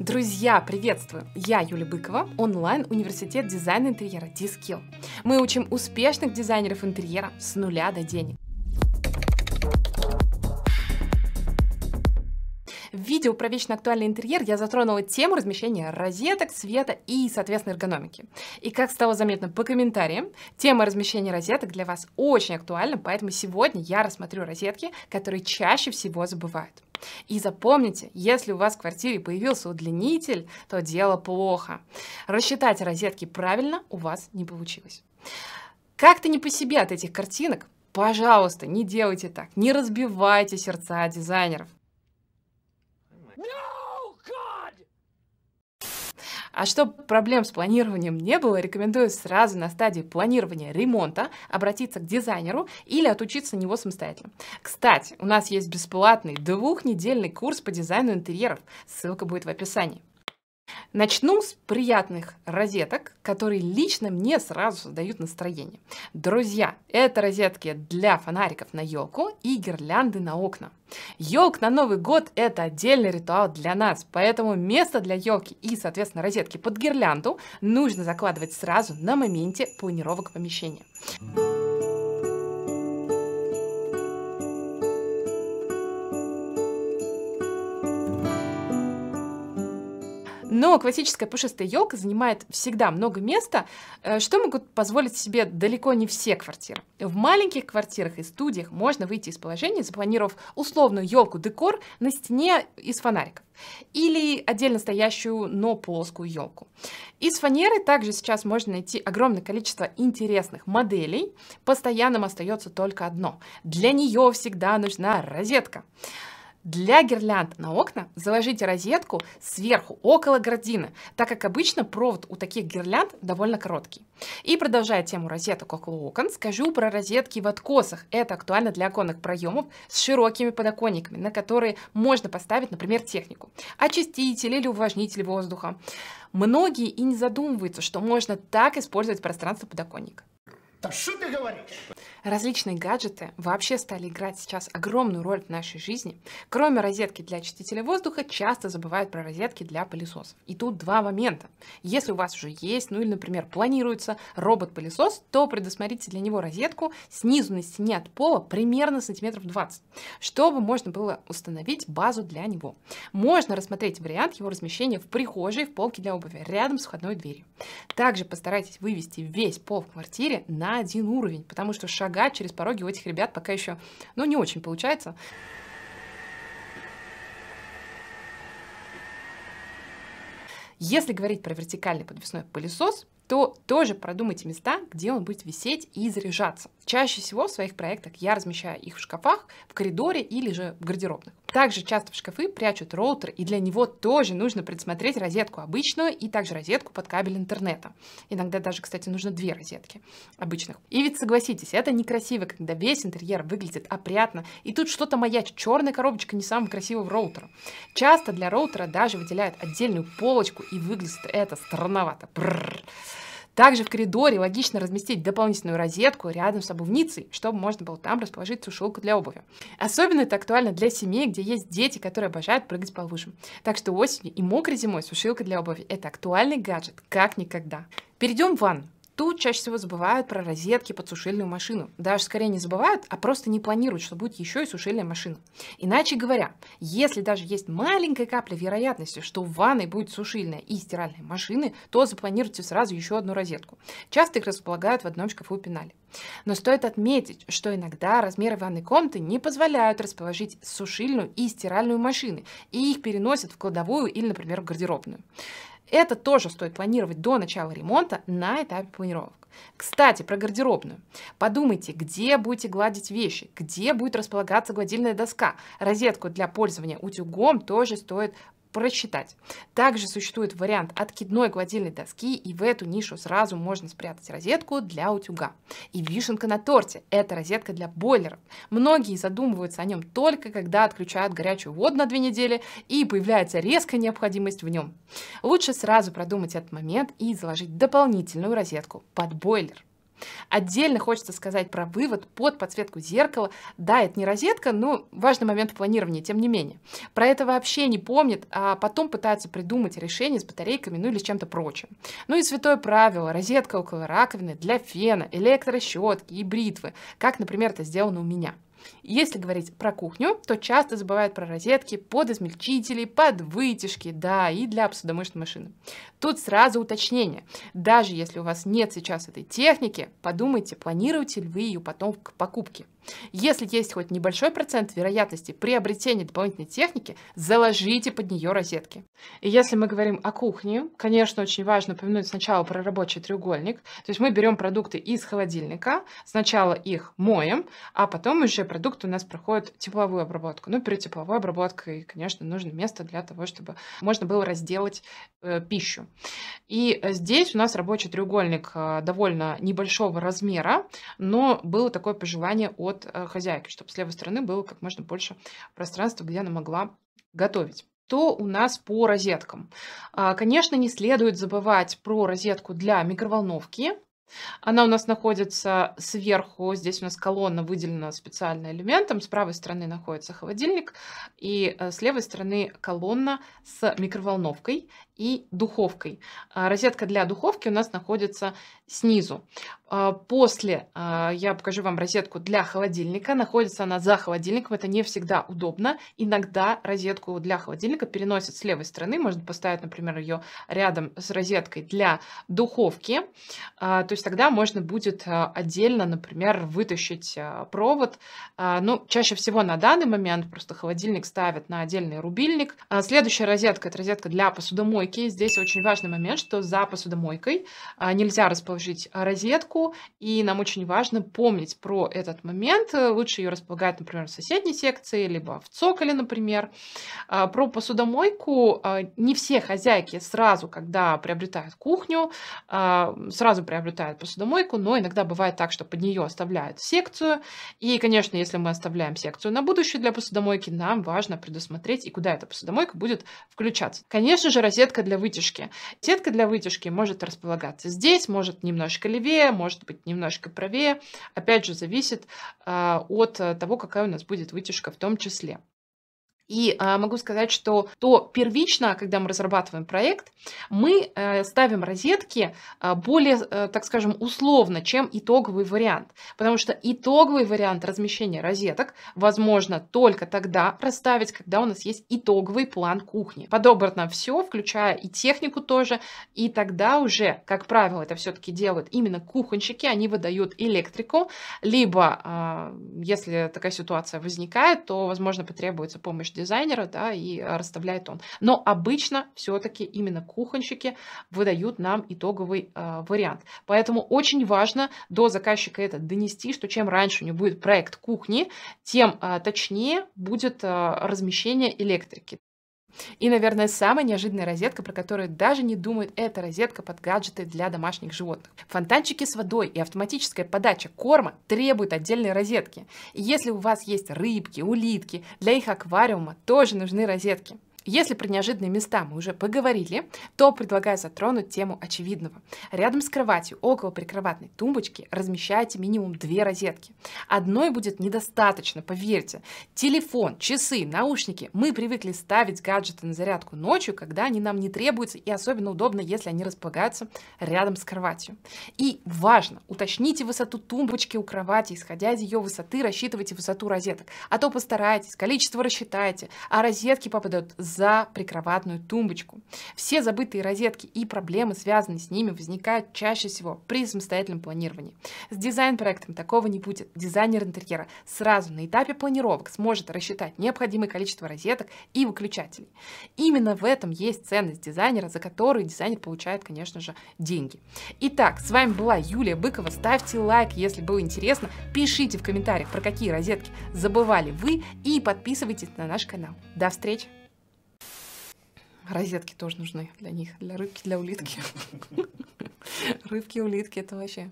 Друзья, приветствую! Я Юлия Быкова, онлайн-университет дизайна интерьера DSkill. Мы учим успешных дизайнеров интерьера с нуля до денег. видео про вечно актуальный интерьер я затронула тему размещения розеток, света и, соответственно, эргономики. И как стало заметно по комментариям, тема размещения розеток для вас очень актуальна, поэтому сегодня я рассмотрю розетки, которые чаще всего забывают. И запомните, если у вас в квартире появился удлинитель, то дело плохо. Рассчитать розетки правильно у вас не получилось. Как-то не по себе от этих картинок, пожалуйста, не делайте так, не разбивайте сердца дизайнеров. А чтобы проблем с планированием не было, рекомендую сразу на стадии планирования ремонта обратиться к дизайнеру или отучиться на него самостоятельно. Кстати, у нас есть бесплатный двухнедельный курс по дизайну интерьеров. Ссылка будет в описании. Начну с приятных розеток, которые лично мне сразу создают настроение. Друзья, это розетки для фонариков на елку и гирлянды на окна. Елк на Новый год – это отдельный ритуал для нас, поэтому место для елки и, соответственно, розетки под гирлянду нужно закладывать сразу на моменте планировок помещения. Но классическая пушистая елка занимает всегда много места, э, что могут позволить себе далеко не все квартиры. В маленьких квартирах и студиях можно выйти из положения, запланировав условную елку-декор на стене из фонариков или отдельно стоящую, но плоскую елку. Из фанеры также сейчас можно найти огромное количество интересных моделей. Постоянным остается только одно. Для нее всегда нужна розетка. Для гирлянд на окна заложите розетку сверху, около гардины, так как обычно провод у таких гирлянд довольно короткий. И продолжая тему розеток около окон, скажу про розетки в откосах. Это актуально для оконных проемов с широкими подоконниками, на которые можно поставить, например, технику, очиститель или увлажнитель воздуха. Многие и не задумываются, что можно так использовать пространство подоконника. Да что ты говоришь? Различные гаджеты вообще стали играть сейчас огромную роль в нашей жизни. Кроме розетки для очистителя воздуха, часто забывают про розетки для пылесосов. И тут два момента. Если у вас уже есть, ну или, например, планируется робот-пылесос, то предусмотрите для него розетку снизу на стене от пола примерно сантиметров 20, чтобы можно было установить базу для него. Можно рассмотреть вариант его размещения в прихожей в полке для обуви рядом с входной дверью. Также постарайтесь вывести весь пол в квартире на один уровень, потому что шагать через пороги у этих ребят пока еще, ну, не очень получается. Если говорить про вертикальный подвесной пылесос, то тоже продумайте места, где он будет висеть и заряжаться. Чаще всего в своих проектах я размещаю их в шкафах, в коридоре или же в гардеробных. Также часто в шкафы прячут роутер, и для него тоже нужно предусмотреть розетку обычную и также розетку под кабель интернета. Иногда даже, кстати, нужно две розетки обычных. И ведь согласитесь, это некрасиво, когда весь интерьер выглядит опрятно, и тут что-то маячит, черная коробочка не самого красивого роутера. Часто для роутера даже выделяют отдельную полочку, и выглядит это странновато. Бррр. Также в коридоре логично разместить дополнительную розетку рядом с обувницей, чтобы можно было там расположить сушилку для обуви. Особенно это актуально для семей, где есть дети, которые обожают прыгать по лужам. Так что осенью и мокрой зимой сушилка для обуви – это актуальный гаджет, как никогда. Перейдем в ванну. Тут чаще всего забывают про розетки под сушильную машину. Даже скорее не забывают, а просто не планируют, что будет еще и сушильная машина. Иначе говоря, если даже есть маленькая капля вероятности, что в ванной будет сушильная и стиральная машины, то запланируйте сразу еще одну розетку. Часто их располагают в одном шкафу пенале. Но стоит отметить, что иногда размеры ванной комнаты не позволяют расположить сушильную и стиральную машины, и их переносят в кладовую или, например, в гардеробную. Это тоже стоит планировать до начала ремонта на этапе планировок. Кстати, про гардеробную. Подумайте, где будете гладить вещи, где будет располагаться гладильная доска. Розетку для пользования утюгом тоже стоит просчитать. Также существует вариант откидной гладильной доски, и в эту нишу сразу можно спрятать розетку для утюга. И вишенка на торте – это розетка для бойлеров. Многие задумываются о нем только когда отключают горячую воду на две недели и появляется резкая необходимость в нем. Лучше сразу продумать этот момент и заложить дополнительную розетку под бойлер. Отдельно хочется сказать про вывод под подсветку зеркала. Да, это не розетка, но важный момент в планировании, тем не менее. Про это вообще не помнят, а потом пытаются придумать решение с батарейками, ну или с чем-то прочим. Ну и святое правило, розетка около раковины для фена, электрощетки и бритвы, как, например, это сделано у меня. Если говорить про кухню, то часто забывают про розетки, подизмельчители, подвытяжки, да, и для посудомоечной машины. Тут сразу уточнение. Даже если у вас нет сейчас этой техники, подумайте, планируете ли вы ее потом к покупке. Если есть хоть небольшой процент вероятности приобретения дополнительной техники, заложите под нее розетки. И если мы говорим о кухне, конечно, очень важно упомянуть сначала про рабочий треугольник. То есть мы берем продукты из холодильника, сначала их моем, а потом уже продукты у нас проходят тепловую обработку. Ну, перед тепловой обработкой, конечно, нужно место для того, чтобы можно было разделать э, пищу. И э, здесь у нас рабочий треугольник э, довольно небольшого размера, но было такое пожелание от от э, хозяйки, чтобы с левой стороны было как можно больше пространства, где она могла готовить. Что у нас по розеткам? А, конечно, не следует забывать про розетку для микроволновки. Она у нас находится сверху, здесь у нас колонна выделена специальным элементом, с правой стороны находится холодильник, и э, с левой стороны колонна с микроволновкой, и духовкой. А, розетка для духовки у нас находится снизу. А, после а, я покажу вам розетку для холодильника. Находится она за холодильником, это не всегда удобно. Иногда розетку для холодильника переносят с левой стороны. Можно поставить, например, ее рядом с розеткой для духовки. То есть тогда можно будет отдельно, например, вытащить провод. Ну, чаще всего на данный момент просто холодильник ставят на отдельный рубильник. Следующая розетка – это розетка для посудомойки посудомойки. Здесь очень важный момент, что за посудомойкой а, нельзя расположить розетку, и нам очень важно помнить про этот момент. Лучше ее располагать, например, в соседней секции, либо в цоколе, например. А, про посудомойку а, не все хозяйки сразу, когда приобретают кухню, сразу приобретают посудомойку, но иногда бывает так, что под нее оставляют секцию. И, конечно, если мы оставляем секцию на будущее для посудомойки, нам важно предусмотреть и куда эта посудомойка будет включаться. Конечно же, розетка сетка для вытяжки. Сетка для вытяжки может располагаться здесь, может немножко левее, может быть немножко правее. Опять же, зависит а, от того, какая у нас будет вытяжка в том числе. И а, могу сказать, что то первично, когда мы разрабатываем проект, мы э, ставим розетки э, более, э, так скажем, условно, чем итоговый вариант. Потому что итоговый вариант размещения розеток возможно только тогда расставить, когда у нас есть итоговый план кухни. Подобрано все, включая и технику тоже. И тогда уже, как правило, это все-таки делают именно кухонщики. Они выдают электрику. Либо, э, если такая ситуация возникает, то, возможно, потребуется помощь дизайнера, да, и а, расставляет он. Но обычно все-таки именно кухонщики выдают нам итоговый э, вариант. Поэтому очень важно до заказчика это донести, что чем раньше у него будет проект кухни, тем э, точнее будет э, размещение электрики. И, наверное, самая неожиданная розетка, про которую даже не думают, это розетка под гаджеты для домашних животных. Фонтанчики с водой и автоматическая подача корма требуют отдельной розетки. И если у вас есть рыбки, улитки, для их аквариума тоже нужны розетки. Если про неожиданные места мы уже поговорили, то предлагаю затронуть тему очевидного. Рядом с кроватью, около прикроватной тумбочки, размещайте минимум две розетки. Одной будет недостаточно, поверьте. Телефон, часы, наушники. Мы привыкли ставить гаджеты на зарядку ночью, когда они нам не требуются, и особенно удобно, если они располагаются рядом с кроватью. И важно, уточните высоту тумбочки у кровати, исходя из ее высоты, рассчитывайте высоту розеток. А то постарайтесь, количество рассчитайте, а розетки попадают за прикроватную тумбочку. Все забытые розетки и проблемы, связанные с ними, возникают чаще всего при самостоятельном планировании. С дизайн-проектом такого не будет. Дизайнер интерьера сразу на этапе планировок сможет рассчитать необходимое количество розеток и выключателей. Именно в этом есть ценность дизайнера, за которую дизайнер получает, конечно же, деньги. Итак, с вами была Юлия Быкова. Ставьте лайк, если было интересно. Пишите в комментариях, про какие розетки забывали вы и подписывайтесь на наш канал. До встречи! Розетки тоже нужны для них, для рыбки, для улитки. Рыбки, улитки, это вообще